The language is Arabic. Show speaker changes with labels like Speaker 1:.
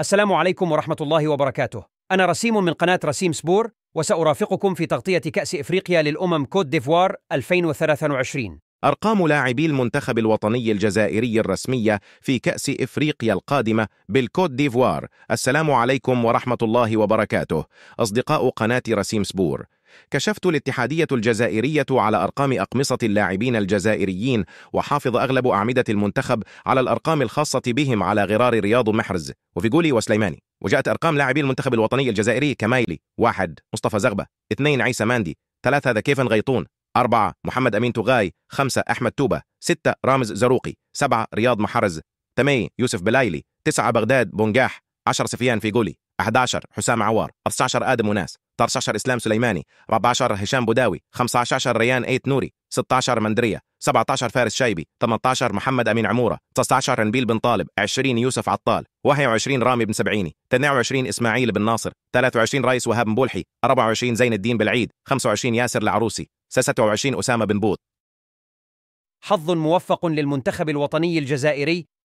Speaker 1: السلام عليكم ورحمة الله وبركاته أنا رسيم من قناة رسيم سبور وسأرافقكم في تغطية كأس إفريقيا للأمم كوت ديفوار 2023
Speaker 2: أرقام لاعبي المنتخب الوطني الجزائري الرسمية في كأس إفريقيا القادمة بالكوت ديفوار السلام عليكم ورحمة الله وبركاته أصدقاء قناة رسيم سبور كشفت الاتحادية الجزائرية على أرقام أقمصة اللاعبين الجزائريين وحافظ أغلب أعمدة المنتخب على الأرقام الخاصة بهم على غرار رياض محرز وفيقولي وسليماني وجاءت أرقام لاعبي المنتخب الوطني الجزائري كمايلي واحد مصطفى زغبة اثنين عيسى ماندي ثلاثة كيفن غيطون أربعة محمد أمين تغاي خمسة أحمد توبة ستة رامز زروقي سبعة رياض محرز ثمانية يوسف بلايلي تسعة بغداد بونجاح 10 سفيان فيقولي 11 حسام عوار 15 آدم وناس 13 اسلام سليماني 14 هشام بوداوي 15 ريان ايت نوري 16 مندريه 17 فارس شايبي 18 محمد امين عموره 19 رنبيل بن طالب 20 يوسف عطال 21 رامي بن سبعيني 22 اسماعيل بن ناصر 23 رئيس وهاب بن بولحي 24 زين الدين بالعيد 25 ياسر العروسي 26 اسامه بن بوط حظ موفق
Speaker 1: للمنتخب الوطني الجزائري